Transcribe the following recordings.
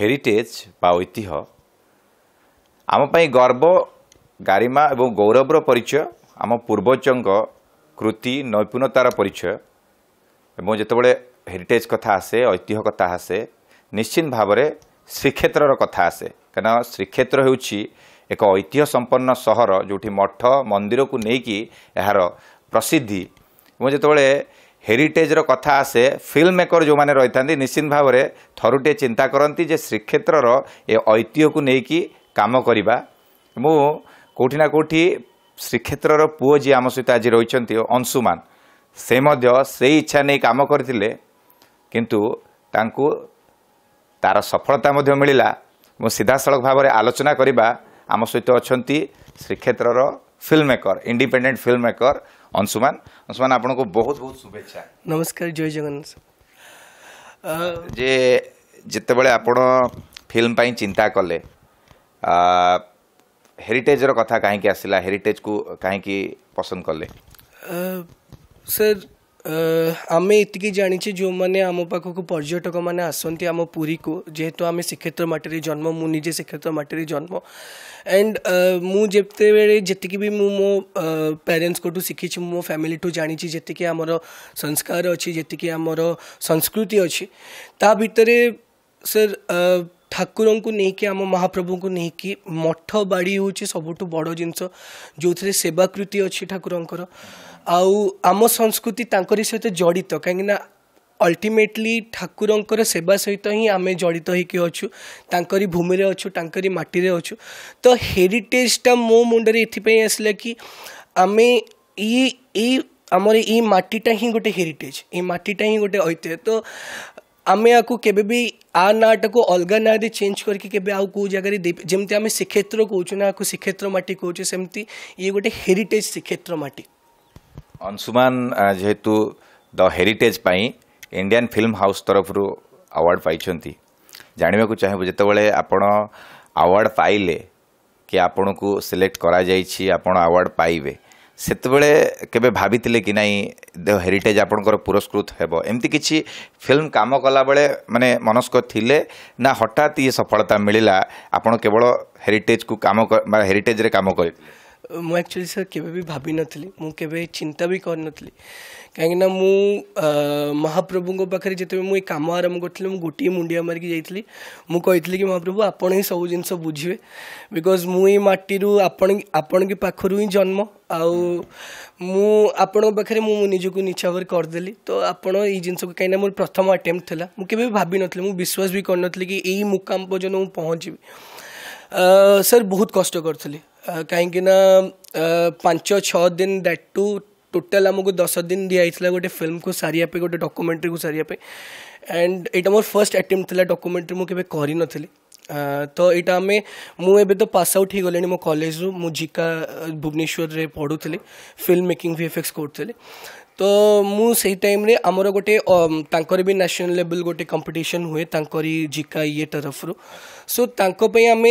heritage ବା ଐତିହ୍ୟ ଆମ ପାଇଁ ଗର୍ବ ଗାରିମା ଏବଂ ଗୌରବର ପରିଚୟ ଆମ ପୂର୍ବଜଙ୍କ କୃତି ନୈପୁଣତାର ପରିଚୟ ଏବଂ ଯେତେବେଳେ ହେରିଟେଜ୍ କଥା ଆସେ ଐତିହ୍ୟ କଥା ଆସେ ନିଶ୍ଚିତ ଭାବରେ ଶ୍ରୀକ୍ଷେତ୍ରର କଥା ଆସେ କାହିଁକିନା ଶ୍ରୀକ୍ଷେତ୍ର ହେଉଛି ଏକ ଐତିହ୍ୟ ସମ୍ପନ୍ନ ସହର ଯେଉଁଠି ମଠ ମନ୍ଦିରକୁ ନେଇକି ଏହାର ପ୍ରସିଦ୍ଧି ଏବଂ ଯେତେବେଳେ ହେରିଟେଜ୍ର କଥା ଆସେ ଫିଲ୍ମ ମେକର୍ ଯେଉଁମାନେ ରହିଥାନ୍ତି ନିଶ୍ଚିନ୍ତ ଭାବରେ ଥରୁଟିଏ ଚିନ୍ତା କରନ୍ତି ଯେ ଶ୍ରୀକ୍ଷେତ୍ରର ଏ ଐତିହ୍ୟକୁ ନେଇକି କାମ କରିବା ମୁଁ କେଉଁଠି ନା କେଉଁଠି ଶ୍ରୀକ୍ଷେତ୍ରର ପୁଅ ଯିଏ ଆମ ସହିତ ଆଜି ରହିଛନ୍ତି ଅଂଶୁମାନ ସେ ମଧ୍ୟ ସେଇ ଇଚ୍ଛା ନେଇ କାମ କରିଥିଲେ କିନ୍ତୁ ତାଙ୍କୁ ତା'ର ସଫଳତା ମଧ୍ୟ ମିଳିଲା ମୁଁ ସିଧାସଳଖ ଭାବରେ ଆଲୋଚନା କରିବା ଆମ ସହିତ ଅଛନ୍ତି ଶ୍ରୀକ୍ଷେତ୍ରର film maker independent film maker Anshuman Anshuman ଆପଣଙ୍କୁ ବହୁତ ବହୁତ ଶୁଭେଚ୍ଛା ନମସ୍କାର ଜୟ ଜଗନ୍ନାଥ ଯେ ଯେତେବେଳେ ଆପଣ ଫିଲ୍ମ ପାଇଁ ଚିନ୍ତା କଲେ ହେରିଟେଜର କଥା କାହିଁକି ଆସିଲା ହେରିଟେଜକୁ କାହିଁକି ପସନ୍ଦ କଲେ ସାର୍ ଆମେ ଏତିକି ଜାଣିଛେ ଯେଉଁମାନେ ଆମ ପାଖକୁ ପର୍ଯ୍ୟଟକମାନେ ଆସନ୍ତି ଆମ ପୁରୀକୁ ଯେହେତୁ ଆମେ ଶ୍ରୀକ୍ଷେତ୍ର ମାଟିରେ ଜନ୍ମ ମୁଁ ନିଜେ ଶ୍ରୀକ୍ଷେତ୍ର ମାଟିରେ ଜନ୍ମ ଆଣ୍ଡ ମୁଁ ଯେତେବେଳେ ଯେତିକି ବି ମୁଁ ମୋ ପ୍ୟାରେଣ୍ଟସ୍ଙ୍କଠୁ ଶିଖିଛି ମୋ ଫ୍ୟାମିଲିଠୁ ଜାଣିଛି ଯେତିକି ଆମର ସଂସ୍କାର ଅଛି ଯେତିକି ଆମର ସଂସ୍କୃତି ଅଛି ତା ଭିତରେ ସାର୍ ଠାକୁରଙ୍କୁ ନେଇକି ଆମ ମହାପ୍ରଭୁଙ୍କୁ ନେଇକି ମଠ ବାଡ଼ି ହେଉଛି ସବୁଠୁ ବଡ଼ ଜିନିଷ ଯେଉଁଥିରେ ସେବାକୃତି ଅଛି ଠାକୁରଙ୍କର ଆଉ ଆମ ସଂସ୍କୃତି ତାଙ୍କରି ସହିତ ଜଡ଼ିତ କାହିଁକିନା ଅଲ୍ଟିମେଟଲି ଠାକୁରଙ୍କର ସେବା ସହିତ ହିଁ ଆମେ ଜଡ଼ିତ ହେଇକି ଅଛୁ ତାଙ୍କରି ଭୂମିରେ ଅଛୁ ତାଙ୍କରି ମାଟିରେ ଅଛୁ ତ ହେରିଟେଜଟା ମୋ ମୁଣ୍ଡରେ ଏଥିପାଇଁ ଆସିଲା କି ଆମେ ଇଏ ଏଇ ଆମର ଏଇ ମାଟିଟା ହିଁ ଗୋଟେ ହେରିଟେଜ୍ ଏଇ ମାଟିଟା ହିଁ ଗୋଟେ ଐତିହ୍ୟ ତ आम आपको के नाटा को अलग ना दी चेज करके जगह जमी आम श्रीक्षेत्र कौन आपको श्रीक्षेत्र मटी कौ ये गोटे हेरीटेज श्रीक्षेत्र मटी अंशुमान जेहेतु द हेरीटेज पाई इंडियान फिल्म हाउस तरफ अवार्ड पाई जानवाक चाहेबू जितेबले आपण आवार्ड पाइले कि आपण को सिलेक्ट करा कर पाइबे ସେତେବେଳେ କେବେ ଭାବିଥିଲେ କି ନାହିଁ ଦେହ ହେରିଟେଜ୍ ଆପଣଙ୍କର ପୁରସ୍କୃତ ହେବ ଏମିତି କିଛି ଫିଲ୍ମ କାମ କଲାବେଳେ ମାନେ ମନସ୍କ ଥିଲେ ନା ହଠାତ୍ ଇଏ ସଫଳତା ମିଳିଲା ଆପଣ କେବଳ ହେରିଟେଜ୍କୁ କାମ ବା ହେରିଟେଜ୍ରେ କାମ କରିଥିଲେ ମୁଁ ଆକ୍ଚୁଆଲି ସାର୍ କେବେ ବି ଭାବିନଥିଲି ମୁଁ କେବେ ଚିନ୍ତା ବି କରିନଥିଲି କାହିଁକି ନା ମୁଁ ମହାପ୍ରଭୁଙ୍କ ପାଖରେ ଯେତେବେଳେ ମୁଁ ଏଇ କାମ ଆରମ୍ଭ କରିଥିଲି ମୁଁ ଗୋଟିଏ ମୁଣ୍ଡିଆ ମାରିକି ଯାଇଥିଲି ମୁଁ କହିଥିଲି କି ମହାପ୍ରଭୁ ଆପଣ ହିଁ ସବୁ ଜିନିଷ ବୁଝିବେ ବିକଜ୍ ମୁଁ ଏଇ ମାଟିରୁ ଆପଣ ଆପଣଙ୍କ ପାଖରୁ ହିଁ ଜନ୍ମ ଆଉ ମୁଁ ଆପଣଙ୍କ ପାଖରେ ମୁଁ ନିଜକୁ ନିଛାଭର କରିଦେଲି ତ ଆପଣ ଏଇ ଜିନିଷକୁ କାହିଁକିନା ମୋର ପ୍ରଥମ ଆଟେମ୍ପ୍ଟ ଥିଲା ମୁଁ କେବେ ବି ଭାବିନଥିଲି ମୁଁ ବିଶ୍ୱାସ ବି କରିନଥିଲି କି ଏଇ ମୁକାମ ପର୍ଯ୍ୟନ୍ତ ମୁଁ ପହଞ୍ଚିବି ସାର୍ ବହୁତ କଷ୍ଟ କରିଥିଲି କାହିଁକିନା ପାଞ୍ଚ ଛଅ ଦିନ ଦ୍ୟାଟ୍ ଟୁ टोटाल आमको दस दिन दिखाई गोटे फिल्म को सारे गोटे डकुमेन्ट्री को सारे एंड यहाँ मोर फर्स्ट आटेम्प्ट डकुमेन्ट्री मुझे करी uh, तो यहाँ आम मुझे तो पास आउट हो गली मो कलेज जिका भुवनेश्वर से पढ़ू फिल्म मेकिंग भिएफेक्स करी तो मुझे टाइम आम गोटे भी नेशनल लेवल गोटे कंपटीशन हुए जिका ये तरफ रू सो so, आम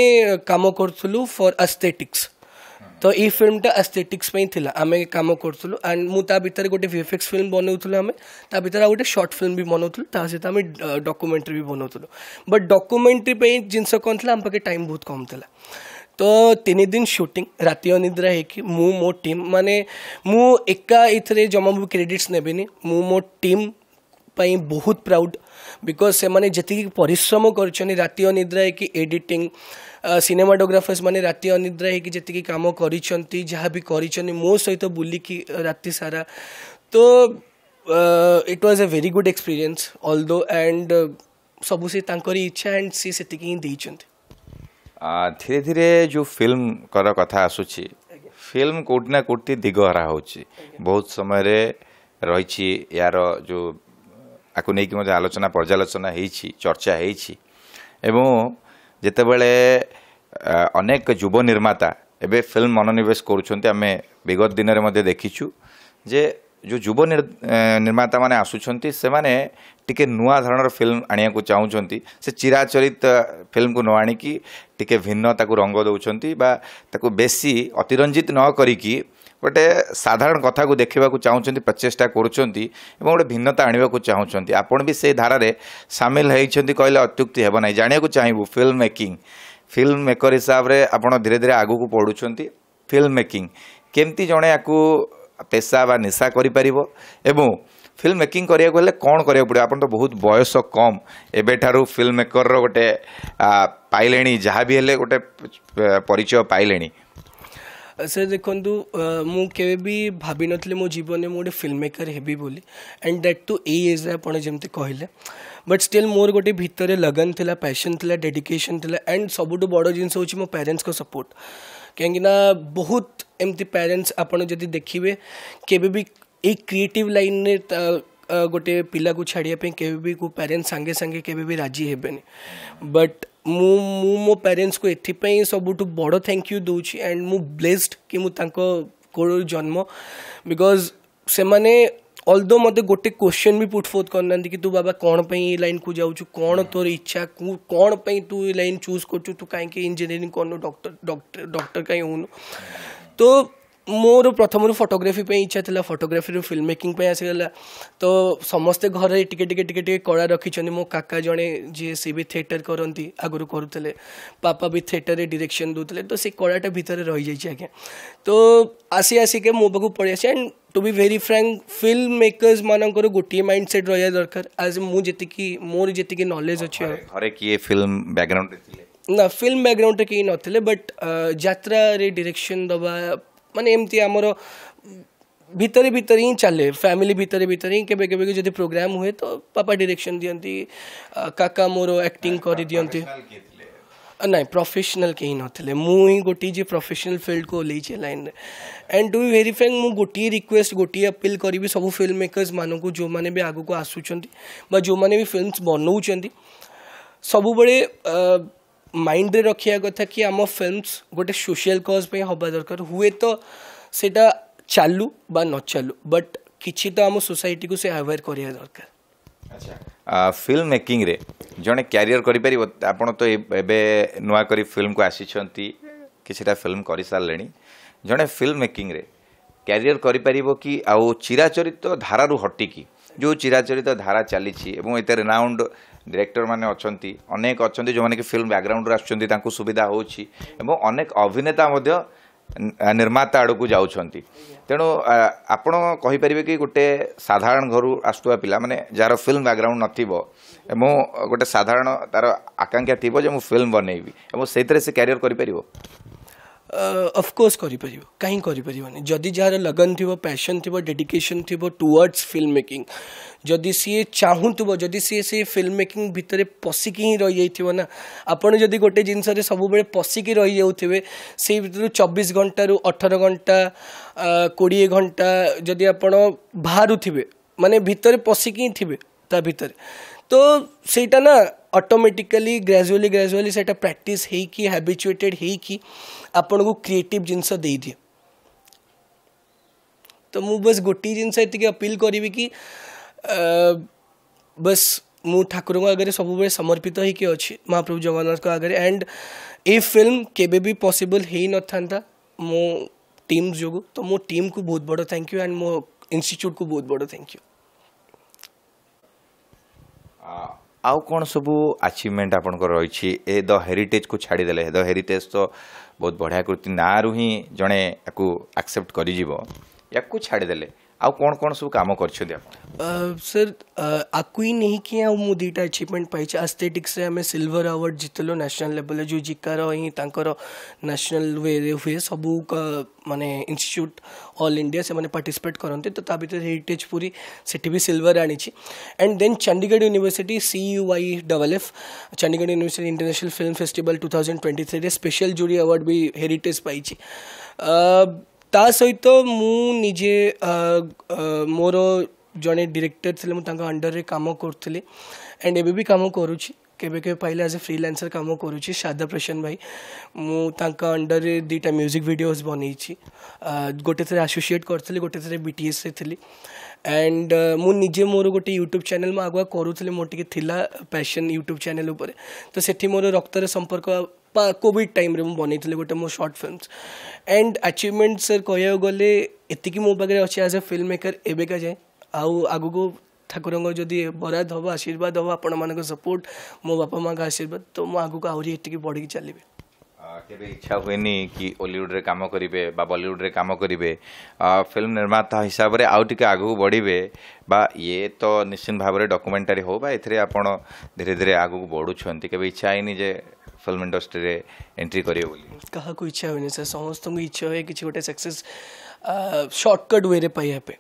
कम करूँ फर आस्थेटिक्स ତ ଏଇ ଫିଲ୍ମଟା ଆସ୍ଥେଟିକ୍ସ ପାଇଁ ଥିଲା ଆମେ କାମ କରୁଥିଲୁ ଆଣ୍ଡ ମୁଁ ତା ଭିତରେ ଗୋଟେ ଭିଏଫଏକ୍ସ ଫିଲ୍ମ ବନାଉଥିଲୁ ଆମେ ତା ଭିତରେ ଆଉ ଗୋଟେ ସର୍ଟ ଫିଲ୍ମ ବି ବନାଉଥିଲୁ ତା ସହିତ ଆମେ ଡକ୍ୟୁମେଣ୍ଟାରୀ ବି ବନାଉଥିଲୁ ବଟ୍ ଡକ୍ୟୁମେଣ୍ଟାରୀ ପାଇଁ ଜିନିଷ କ'ଣ ଥିଲା ଆମ ପାଖେ ଟାଇମ୍ ବହୁତ କମ୍ ଥିଲା ତ ତିନି ଦିନ ସୁଟିଂ ରାତି ଅନିଦ୍ରା ହେଇକି ମୁଁ ମୋ ଟିମ୍ ମାନେ ମୁଁ ଏକା ଏଥିରେ ଜମା ବି କ୍ରେଡ଼ିଟ୍ସ ନେବିନି ମୁଁ ମୋ ଟିମ୍ ପାଇଁ ବହୁତ ପ୍ରାଉଡ଼୍ बिकज से मैंने जीक परिश्रम कर रात अनिद्रा कि एडिटिंग सिनेमाटोग्राफर्स मैंने रात अनिद्रा कि जी कम कर मो सहित बुलिकी रात सारा तो it was a very good experience although and सब सी इच्छा एंड सी से ही धीरे धीरे जो फिल्म कर कथा आस फिल्म कौटिना कौटी दिगहरा हो बहुत समय रही यार जो ତାକୁ ନେଇକି ମଧ୍ୟ ଆଲୋଚନା ପର୍ଯ୍ୟାଲୋଚନା ହେଇଛି ଚର୍ଚ୍ଚା ହେଇଛି ଏବଂ ଯେତେବେଳେ ଅନେକ ଯୁବ ନିର୍ମାତା ଏବେ ଫିଲ୍ମ ମନୋନିବେଶ କରୁଛନ୍ତି ଆମେ ବିଗତ ଦିନରେ ମଧ୍ୟ ଦେଖିଛୁ ଯେ ଯେଉଁ ଯୁବ ନିର୍ମାତାମାନେ ଆସୁଛନ୍ତି ସେମାନେ ଟିକେ ନୂଆ ଧରଣର ଫିଲ୍ମ ଆଣିବାକୁ ଚାହୁଁଛନ୍ତି ସେ ଚିରାଚରିତ ଫିଲ୍ମକୁ ନ ଆଣିକି ଟିକେ ଭିନ୍ନ ତାକୁ ରଙ୍ଗ ଦେଉଛନ୍ତି ବା ତାକୁ ବେଶୀ ଅତିରଞ୍ଜିତ ନ କରିକି ଗୋଟେ ସାଧାରଣ କଥାକୁ ଦେଖିବାକୁ ଚାହୁଁଛନ୍ତି ପ୍ରଚେଷ୍ଟା କରୁଛନ୍ତି ଏବଂ ଗୋଟେ ଭିନ୍ନତା ଆଣିବାକୁ ଚାହୁଁଛନ୍ତି ଆପଣ ବି ସେଇ ଧାରାରେ ସାମିଲ ହୋଇଛନ୍ତି କହିଲେ ଅତ୍ୟୁକ୍ତି ହେବ ନାହିଁ ଜାଣିବାକୁ ଚାହିଁବୁ ଫିଲ୍ମ ମେକିଂ ଫିଲ୍ମ ମେକର ହିସାବରେ ଆପଣ ଧୀରେ ଧୀରେ ଆଗକୁ ପଢ଼ୁଛନ୍ତି ଫିଲ୍ମ ମେକିଂ କେମିତି ଜଣେ ଆକୁ ପେସା ବା ନିଶା କରିପାରିବ ଏବଂ ଫିଲ୍ମ ମେକିଂ କରିବାକୁ ହେଲେ କ'ଣ କରିବାକୁ ପଡ଼ିବ ଆପଣ ତ ବହୁତ ବୟସ କମ୍ ଏବେଠାରୁ ଫିଲ୍ମ ମେକରର ଗୋଟେ ପାଇଲେଣି ଯାହା ବି ହେଲେ ଗୋଟେ ପରିଚୟ ପାଇଲେଣି ସେ ଦେଖନ୍ତୁ ମୁଁ କେବେ ବି ଭାବିନଥିଲି ମୋ ଜୀବନରେ ମୁଁ ଗୋଟେ ଫିଲ୍ମ ମେକର୍ ହେବି ବୋଲି ଆଣ୍ଡ ଦ୍ୟାଟ୍ ଟୁ ଏଇ ଏଜ୍ରେ ଆପଣ ଯେମିତି କହିଲେ ବଟ୍ ଷ୍ଟିଲ୍ ମୋର ଗୋଟେ ଭିତରେ ଲଗନ ଥିଲା ପ୍ୟାସନ୍ ଥିଲା ଡେଡିକେସନ୍ ଥିଲା ଆଣ୍ଡ ସବୁଠୁ ବଡ଼ ଜିନିଷ ହେଉଛି ମୋ ପ୍ୟାରେଣ୍ଟସ୍ଙ୍କ ସପୋର୍ଟ କାହିଁକିନା ବହୁତ ଏମିତି ପ୍ୟାରେଣ୍ଟସ୍ ଆପଣ ଯଦି ଦେଖିବେ କେବେ ବି ଏଇ କ୍ରିଏଟିଭ୍ ଲାଇନ୍ରେ ଗୋଟେ ପିଲାକୁ ଛାଡ଼ିବା ପାଇଁ କେବେ ବି କେଉଁ ପ୍ୟାରେଣ୍ଟସ୍ ସାଙ୍ଗେ ସାଙ୍ଗେ କେବେ ବି ରାଜି ହେବେନି ବଟ୍ मु मो पेरेन्ट्स को ये सब बड़ थैंक यू दूँ एंड मु ब्लेस्ड कि जन्म बिकज से मैंने अल्दो मत गोटे क्वेश्चन भी पुट करना कि तू बाबा कौन पर लाइन को जाऊँ कौन तोर इच्छा कौन पर तू लाइन चूज कर इंजीनियरिंग कर डॉक्टर डॉक्टर कहीं हो तो मोर प्रथम फटोग्राफी पे इच्छा था फटोग्राफी रू फिल्म मेकिंग आसीगला तो समस्ते घर टिके टिके टिके टिके कड़ा रखी मो का जड़े जी सी भी थिएटर करती आगुरी करूँ पापा भी थिएटर डिरेक्शन दूसरे तो सी कड़ाटा भितर रही जाइए आज्ञा तो आसी आसिके मो पाक पड़े आस and to be very frank film makers मानक गोटे माइंड सेट रही दरकार आज मुझे मोर जी नलेज अच्छे किए फिल्म बैकग्राउंड ना फिल्म बैकग्राउंड के कहीं ना बट जात डिरेक्शन दवा मानते एमती आमर भितर भितर हिं चले फैमिली भितर भितर हिं के जो प्रोग्राम हुए तो पापा डिरेक्शन दिखती काका मोर एक्टिंग कर दिखती ना प्रफेसनाल कहीं ना मुझे गोटे प्रफेसनाल फिल्ड को online and to verifying मुझे गोटे रिक्वेस्ट गोटे अपिल करी सब फिल्म मेकर्स मानक जो मैंने भी आगे आसुँच जो मैंने भी फिल्म बनाऊँच सबुबले ମାଇଣ୍ଡରେ ରଖିବା କଥା କି ଆମ ଫିଲ୍ମସ୍ ଗୋଟେ ସୋସିଆଲ୍ କଜ୍ ପାଇଁ ହେବା ଦରକାର ହୁଏତ ସେଇଟା ଚାଲୁ ବା ନ ଚାଲୁ ବଟ୍ କିଛି ତ ଆମ ସୋସାଇଟିକୁ ସେ ଆୱେର୍ କରିବା ଦରକାର ଆଚ୍ଛା ଫିଲ୍ମ ମେକିଂରେ ଜଣେ କ୍ୟାରିୟର କରିପାରିବ ଆପଣ ତ ଏବେ ନୂଆ କରି ଫିଲ୍ମକୁ ଆସିଛନ୍ତି କିଛିଟା ଫିଲ୍ମ କରିସାରିଲେଣି ଜଣେ ଫିଲ୍ମ ମେକିଂରେ କ୍ୟାରିୟର କରିପାରିବ କି ଆଉ ଚିରାଚରିତ ଧାରାରୁ ହଟିକି ଯେଉଁ ଚିରାଚରିତ ଧାରା ଚାଲିଛି ଏବଂ ଏତେ ରେନାଉଣ୍ଡ ଡିରେକ୍ଟରମାନେ ଅଛନ୍ତି ଅନେକ ଅଛନ୍ତି ଯେଉଁମାନେ କି ଫିଲ୍ମ ବ୍ୟାକ୍ଗ୍ରାଉଣ୍ଡରୁ ଆସୁଛନ୍ତି ତାଙ୍କୁ ସୁବିଧା ହେଉଛି ଏବଂ ଅନେକ ଅଭିନେତା ମଧ୍ୟ ନିର୍ମାତା ଆଡ଼କୁ ଯାଉଛନ୍ତି ତେଣୁ ଆପଣ କହିପାରିବେ କି ଗୋଟେ ସାଧାରଣ ଘରୁ ଆସୁଥିବା ପିଲାମାନେ ଯାହାର ଫିଲ୍ମ ବ୍ୟାକ୍ଗ୍ରାଉଣ୍ଡ ନଥିବ ଏବଂ ଗୋଟେ ସାଧାରଣ ତା'ର ଆକାଂକ୍ଷା ଥିବ ଯେ ମୁଁ ଫିଲ୍ମ ବନେଇବି ଏବଂ ସେଇଥିରେ ସେ କ୍ୟାରିୟର କରିପାରିବ अफकोर्स करपर कहीं जदि जार लगन थी पैसन थी डेडिकेसन थी टुवर्ड्स फिल्म मेकिंग जदि सी चाहूँ जदि सी से फिल्म मेकिंग भितर पशिक ही रही थी ना आपड़ जदि गोटे जिनस पशिकी रही जाए से चबीस घंटू अठर घंटा कोड़े घंटा जदि आप बाहर थे मानने भितर पशिकी थे तो सहीटा ना ऑटोमेटिकली ग्रेजुअली ग्रेजुअली ସେଇଟା ପ୍ରାକ୍ଟିସ୍ ହେଇକି ହାବିଚୁଏଟେଡ଼୍ ହେଇକି ଆପଣଙ୍କୁ କ୍ରିଏଟିଭ୍ ଜିନିଷ ଦେଇଦିଏ ତ ମୁଁ ବାସ୍ ଗୋଟିଏ ଜିନିଷ ଏତିକି ଅପିଲ୍ କରିବି କି ବାସ୍ ମୁଁ ଠାକୁରଙ୍କ ଆଗରେ ସବୁବେଳେ ସମର୍ପିତ ହେଇକି ଅଛି ମହାପ୍ରଭୁ ଜଗନ୍ନାଥଙ୍କ ଆଗରେ ଆଣ୍ଡ ଏ ଫିଲ୍ମ କେବେ ବି ପସିବଲ୍ ହେଇନଥାନ୍ତା ମୋ ଟିମ୍ ଯୋଗୁଁ ତ ମୋ ଟିମ୍କୁ ବହୁତ ବଡ଼ ଥ୍ୟାଙ୍କ ୟୁ ଆଣ୍ଡ ମୋ ଇନଷ୍ଟିଚ୍ୟୁଟ୍କୁ ବହୁତ ବଡ଼ ଥ୍ୟାଙ୍କ ୟୁ ଆଉ କ'ଣ ସବୁ ଆଚିଭମେଣ୍ଟ ଆପଣଙ୍କର ରହିଛି ଏ ଦ ହେରିଟେଜ୍କୁ ଛାଡ଼ିଦେଲେ ଦ ହେରିଟେଜ୍ ତ ବହୁତ ବଢ଼ିଆ କୃତି ନାଁରୁ ହିଁ ଜଣେ ୟାକୁ ଆକ୍ସେପ୍ଟ କରିଯିବ ୟାକୁ ଛାଡ଼ିଦେଲେ आउ कौन कौन सब कम कर सर आकुई नहीं कि दुटा मु पाई आस्थेटिक्स सिल्वर अवार्ड जितलो नेशनल लेवल जो जिकार हिं नेशनल वे हुए सब मानने इनिट्यूट ऑल इंडिया से मैंने पार्टिसिपेट करते तो भितर हेरीटेज पूरी से सिल्वर आनी and then Chandigarh university C U Y double F Chandigarh university international film festival two thousand twenty three special jury award भी हेरीटेज पाई ତା ସହିତ ମୁଁ ନିଜେ ମୋର ଜଣେ ଡିରେକ୍ଟର ଥିଲେ ମୁଁ ତାଙ୍କ ଅଣ୍ଡରରେ କାମ କରୁଥିଲି ଆଣ୍ଡ ଏବେ ବି କାମ କରୁଛି କେବେ କେବେ ପାଇଲେ ଆଜ୍ ଏ ଫ୍ରିଲାନ୍ସର କାମ କରୁଛି ଶାରଦା ପ୍ରଶାନ୍ତ ଭାଇ ମୁଁ ତାଙ୍କ ଅଣ୍ଡରରେ ଦୁଇଟା ମ୍ୟୁଜିକ୍ ଭିଡ଼ିଓଜ୍ ବନେଇଛି ଗୋଟେ ଥରେ ଆସୋସିଏଟ୍ କରିଥିଲି ଗୋଟେ ଥରେ ବିଟିଏସ୍ରେ ଥିଲି ଆଣ୍ଡ ମୁଁ ନିଜେ ମୋର ଗୋଟେ ୟୁଟ୍ୟୁବ୍ ଚ୍ୟାନେଲ୍ ମୁଁ ଆଗୁଆ କରୁଥିଲି ମୋର ଟିକେ ଥିଲା ପ୍ୟାସନ୍ ୟୁଟ୍ୟୁବ୍ ଚ୍ୟାନେଲ୍ ଉପରେ ତ ସେଠି ମୋର ରକ୍ତର ସମ୍ପର୍କ କୋଭିଡ଼ ଟାଇମ୍ରେ ମୁଁ ବନେଇଥିଲି ଗୋଟେ ମୋ short films and achievement sir କହିବାକୁ ଗଲେ ଏତିକି ମୋ ପାଖରେ ଅଛି ଆଜ୍ ଏ ଫିଲ୍ମ ମେକର୍ ଏବେକା ଯାଏଁ ଆଉ ଆଗକୁ ଠାକୁରଙ୍କ ଯଦି ବରାଦ ହେବ ଆଶୀର୍ବାଦ ହେବ ଆପଣମାନଙ୍କ ସପୋର୍ଟ ମୋ ବାପା ମାଆଙ୍କ ଆଶୀର୍ବାଦ ତ ମୁଁ ଆଗକୁ ଆହୁରି ଏତିକି ବଢ଼ିକି ଚାଲିବି କେବେ ଇଚ୍ଛା ହୁଏନି କି ଓଲିଉଡ଼ରେ କାମ କରିବେ ବା ବଲିଉଡ଼ରେ କାମ କରିବେ ଫିଲ୍ମ ନିର୍ମାତା ହିସାବରେ ଆଉ ଟିକେ ଆଗକୁ ବଢ଼ିବେ ବା ଇଏ ତ ନିଶ୍ଚିନ୍ତ ଭାବରେ ଡକୁମେଣ୍ଟାରୀ ହେଉ ବା ଏଥିରେ ଆପଣ ଧୀରେ ଧୀରେ ଆଗକୁ ବଢ଼ୁଛନ୍ତି କେବେ ଇଚ୍ଛା ହେଇନି ଯେ फिल्म इंडस्ट्री रे एंट्री करियो बोली कहा इच्छा होइने सर समस्त को इच्छा हुए कि गोटे सक्सेस शॉर्टकट वे रे पाए पे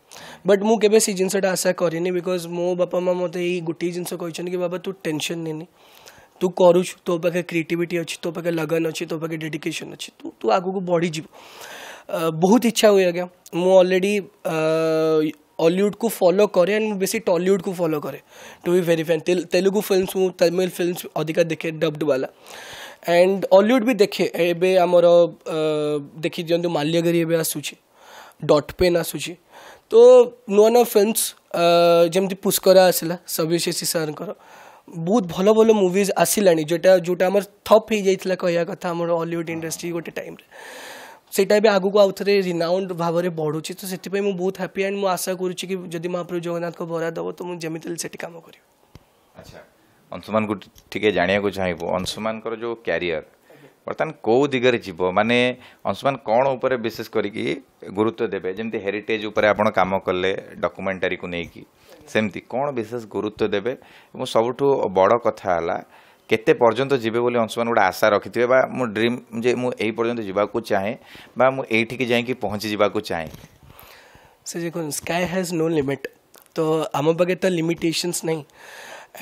बट मुझे केबे सी जिंसट आशा करिनी बिकॉज़ मो बापा मा मते ई गुटी जिंस कहिछन कि बाबा तू टेंशन नेनी तू करूछ तो पाके क्रिएटिविटी अछि तो पाके लगन अछि तो पाके डेडिकेशन अछि तू तू आगु को बढ़ी जीव बहुत इच्छा हुए आज्ञा मुझे अलरेडी ऑलीवुड को फॉलो करे एंड बेसी टॉलीवुड को फॉलो करे to be very fan Telugu film Tamil film अधिका देखे डब्ड वाला एंड ऑलीवुड भी देखे एबे आमर देखी दिखाँ माल्यगिरी एवं आसूँ डट पेन आसूची तो नुआ नुआ फिल्मस जमी पुष्करा आसला सब्यशेषी सर बहुत भल भल मुज आसला जोटा जो थप हो जाता कह कथा अलीउड इंडस्ट्री गोटे टाइम ସେଇଟା ଏବେ ଆଗକୁ ଆଉ ଥରେ ରିନାଉଣ୍ଡ ଭାବରେ ବଢ଼ୁଛି ତ ସେଥିପାଇଁ ମୁଁ ବହୁତ ହ୍ୟାପି ଆଣ୍ଡ ମୁଁ ଆଶା କରୁଛି କି ଯଦି ମହାପ୍ରଭୁ ଜଗନ୍ନାଥଙ୍କ ବରା ଦେବ ତ ମୁଁ ଯେମିତି ହେଲେ ସେଠି କାମ କରିବି ଆଚ୍ଛା ଅଂଶୁମାନଙ୍କୁ ଟିକେ ଜାଣିବାକୁ ଚାହିଁବୁ ଅଂଶୁମାନଙ୍କର ଯେଉଁ କ୍ୟାରିୟର ବର୍ତ୍ତମାନ କେଉଁ ଦିଗରେ ଯିବ ମାନେ ଅଂଶୁମାନ କ'ଣ ଉପରେ ବିଶେଷ କରିକି ଗୁରୁତ୍ୱ ଦେବେ ଯେମିତି ହେରିଟେଜ୍ ଉପରେ ଆପଣ କାମ କଲେ ଡକୁମେଣ୍ଟାରୀକୁ ନେଇକି ସେମିତି କ'ଣ ବିଶେଷ ଗୁରୁତ୍ୱ ଦେବେ ଏବଂ ସବୁଠୁ ବଡ଼ କଥା ହେଲା केते पर्यंत जिबे बोली अंशु मान गोटे आशा रखी बा मो ड्रीम जे मु एई पर्यंत चाहे बा मु एठी के चाहे से जे कोन स्काई नो लिमिट तो आम पागे तो लिमिटेस नहीं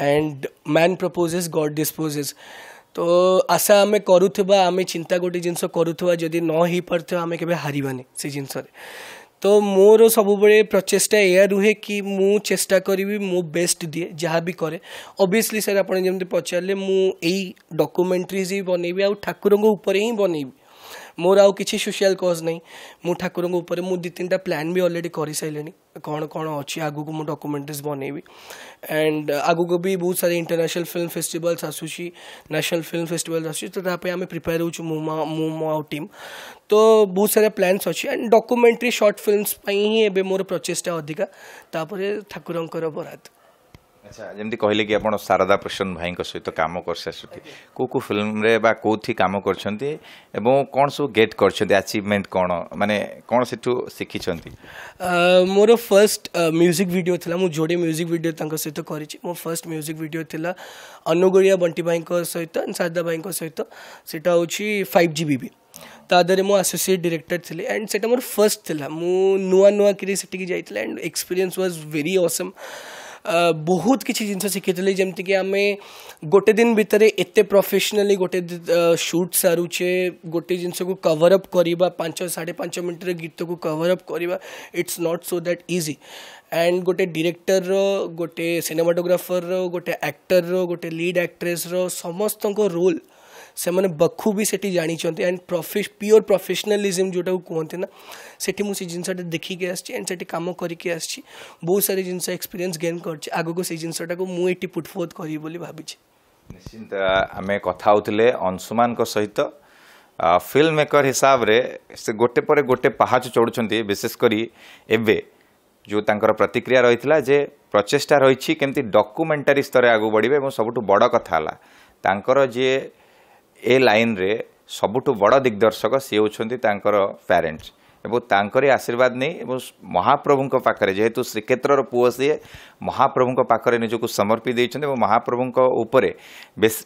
and man proposes God disposes तो आशा आम करूबा चिंता गोटे जिनस करूबा जदि न हो पार आम के हारे से जिनसे ତ ମୋର ସବୁବେଳେ ପ୍ରଚେଷ୍ଟା ଏଇଆ ରୁହେ କି ମୁଁ ଚେଷ୍ଟା କରିବି ମୋ ବେଷ୍ଟ ଦିଏ ଯାହା ବି କରେ ଅବଭିୟସଲି ସାର୍ ଆପଣ ଯେମିତି ପଚାରିଲେ ମୁଁ ଏଇ ଡକୁମେଣ୍ଟ୍ରିଜ୍ ହିଁ ବନେଇବି ଆଉ ଠାକୁରଙ୍କ ଉପରେ ହିଁ ବନେଇବି ମୋର ଆଉ କିଛି ସୋସିଆଲ୍ କଜ୍ ନାହିଁ ମୁଁ ଠାକୁରଙ୍କ ଉପରେ ମୁଁ ଦୁଇ ତିନିଟା ପ୍ଲାନ୍ ବି ଅଲରେଡ଼ି କରିସାରିଲିଣି କ'ଣ କ'ଣ ଅଛି ଆଗକୁ ମୁଁ ଡକୁମେଣ୍ଟାରିଜ୍ ବନେଇବି ଆଣ୍ଡ ଆଗକୁ ବି ବହୁତ ସାରା ଇଣ୍ଟରନ୍ୟାସନାଲ୍ ଫିଲ୍ମ ଫେଷ୍ଟିଭାଲ୍ସ ଆସୁଛି ନ୍ୟାସନାଲ୍ ଫିଲ୍ମ ଫେଷ୍ଟିଭାଲ୍ସ ଆସୁଛି ତ ତା ପାଇଁ ଆମେ ପ୍ରିପେୟାର ହେଉଛୁ ମୁଁ ମୁଁ ମୋ ଆଉ ଟିମ୍ ତ ବହୁତ ସାରା ପ୍ଲାନ୍ସ ଅଛି ଆଣ୍ଡ ଡକୁମେଣ୍ଟାରୀ ସର୍ଟ ଫିଲ୍ମସ୍ ପାଇଁ ହିଁ ଏବେ ମୋର ପ୍ରଚେଷ୍ଟା ଅଧିକା ତାପରେ ଠାକୁରଙ୍କର ବରାଦ আচ্ছা যেমনি কহিলে কি আপনার সারদা প্রসন্ন ভাইঙ্ সহিত কাম করসারিটি কেউ কেউ ফিল্মরে বা কোথি কাম করছেন এবং কোণ সব গেট করছেন আচিভমেন্ট কোণ মানে কোণ সেটু শিখিছেন মোর ফার্স্ট মিউজিক ভিডিও লা মু যোড়ে মিউজিক ভিডিও তাঙ্ক সহিত করেছি মো ফার্স্ট মিউজিক ভিডিও লা অনুগড়িয়া বন্টি ভাইঙ্ক সহিত সারদা ভাইঙ্ক সহিত সেটা হচ্ছে ফাইভ জি বিবি ତା ଦେହରେ ମୁଁ ଆସୋସିଏଟ୍ ଡିରେକ୍ଟର ଥିଲି ଆଣ୍ଡ ସେଇଟା ମୋର ଫର୍ଷ୍ଟ ଥିଲା ମୁଁ ନୂଆ ନୂଆ କରି ସେଠିକି ଯାଇଥିଲି and experience was very awesome ବହୁତ କିଛି ଜିନିଷ ଶିଖିଥିଲି ଯେମିତିକି ଆମେ ଗୋଟେ ଦିନ ଭିତରେ ଏତେ ପ୍ରଫେସନାଲି ଗୋଟେ ସୁଟ୍ ସାରୁଛେ ଗୋଟେ ଜିନିଷକୁ କଭର ଅପ୍ କରିବା ପାଞ୍ଚ ସାଢ଼େ ପାଞ୍ଚ ମିନିଟ୍ରେ ଗୀତକୁ କଭର ଅପ୍ କରିବା it's not so that easy and ଗୋଟେ ଡିରେକ୍ଟରର ଗୋଟେ ସିନେମାଟୋଗ୍ରାଫରର ଗୋଟେ ଆକ୍ଟରର ଗୋଟେ ଲିଡ୍ ଆକ୍ଟ୍ରେସର ସମସ୍ତଙ୍କ ରୋଲ୍ ସେମାନେ ବଖୁବି ସେଠି ଜାଣିଛନ୍ତି ଆଣ୍ଡ ପ୍ରଫେ ପିଓର ପ୍ରଫେସନାଲିଜିମ୍ ଯେଉଁଟାକୁ କୁହନ୍ତି ନା ସେଠି ମୁଁ ସେଇ ଜିନିଷଟା ଦେଖିକି ଆସିଛି ଆଣ୍ଡ ସେଠି କାମ କରିକି ଆସିଛି ବହୁତ ସାରା ଜିନିଷ ଏକ୍ସପିରିଏନ୍ସ ଗେନ୍ କରିଛି ଆଗକୁ ସେଇ ଜିନିଷଟାକୁ ମୁଁ ଏଠି ପୁଟ୍ ଫୋର୍ଥ କରିବି ବୋଲି ଭାବିଛି ନିଶ୍ଚିନ୍ତ ଆମେ କଥା ହେଉଥିଲେ ଅଂଶୁମାନଙ୍କ ସହିତ ଫିଲ୍ମ ମେକର ହିସାବରେ ସେ ଗୋଟେ ପରେ ଗୋଟେ ପାହାଚ ଚଢ଼ୁଛନ୍ତି ବିଶେଷ କରି ଏବେ ଯେଉଁ ତାଙ୍କର ପ୍ରତିକ୍ରିୟା ରହିଥିଲା ଯେ ପ୍ରଚେଷ୍ଟା ରହିଛି କେମିତି ଡକୁମେଣ୍ଟାରୀ ସ୍ତରରେ ଆଗକୁ ବଢ଼ିବେ ଏବଂ ସବୁଠୁ ବଡ଼ କଥା ହେଲା ତାଙ୍କର ଯିଏ ଏ ଲାଇନ୍ରେ ସବୁଠୁ ବଡ଼ ଦିଗ୍ଦର୍ଶକ ସିଏ ହେଉଛନ୍ତି ତାଙ୍କର ପ୍ୟାରେଣ୍ଟସ୍ ଏବଂ ତାଙ୍କରି ଆଶୀର୍ବାଦ ନେଇ ଏବଂ ମହାପ୍ରଭୁଙ୍କ ପାଖରେ ଯେହେତୁ ଶ୍ରୀକ୍ଷେତ୍ରର ପୁଅ ସିଏ ମହାପ୍ରଭୁଙ୍କ ପାଖରେ ନିଜକୁ ସମର୍ପି ଦେଇଛନ୍ତି ଏବଂ ମହାପ୍ରଭୁଙ୍କ ଉପରେ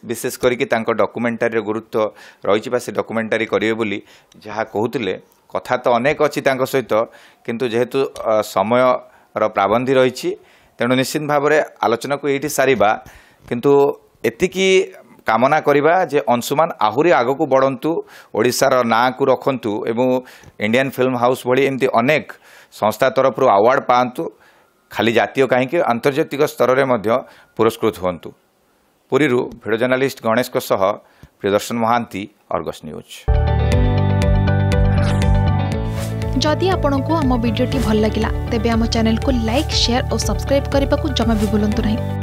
ବିଶେଷ କରିକି ତାଙ୍କ ଡକୁମେଣ୍ଟାରୀର ଗୁରୁତ୍ୱ ରହିଛି ବା ସେ ଡକୁମେଣ୍ଟାରୀ କରିବେ ବୋଲି ଯାହା କହୁଥିଲେ କଥା ତ ଅନେକ ଅଛି ତାଙ୍କ ସହିତ କିନ୍ତୁ ଯେହେତୁ ସମୟର ପ୍ରାବନ୍ଧି ରହିଛି ତେଣୁ ନିଶ୍ଚିତ ଭାବରେ ଆଲୋଚନାକୁ ଏଇଠି ସାରିବା କିନ୍ତୁ ଏତିକି କାମନା କରିବା ଯେ ଅଂଶୁମାନ ଆହୁରି ଆଗକୁ ବଢ଼ନ୍ତୁ ଓଡ଼ିଶାର ନାଁକୁ ରଖନ୍ତୁ ଏବଂ ଇଣ୍ଡିଆନ୍ ଫିଲ୍ମ ହାଉସ୍ ଭଳି ଏମିତି ଅନେକ ସଂସ୍ଥା ତରଫରୁ ଆୱାର୍ଡ଼ ପାଆନ୍ତୁ ଖାଲି ଜାତୀୟ କାହିଁକି ଆନ୍ତର୍ଜାତିକ ସ୍ତରରେ ମଧ୍ୟ ପୁରସ୍କୃତ ହୁଅନ୍ତୁ ପୁରୀରୁ ଭିଡ଼ ଜର୍ଣ୍ଣାଲିଷ୍ଟ ଗଣେଶଙ୍କ ସହ ପ୍ରିୟଦର୍ଶନ ମହାନ୍ତି ଅର୍ଗସ୍ ନ୍ୟୁଜ୍ ଯଦି ଆପଣଙ୍କୁ ଆମ ଭିଡ଼ିଓଟି ଭଲ ଲାଗିଲା ତେବେ ଆମ ଚ୍ୟାନେଲକୁ ଲାଇକ୍ ସେୟାର ଓ ସବସ୍କ୍ରାଇବ୍ କରିବାକୁ ଜମା ବି ଭୁଲନ୍ତୁ ନାହିଁ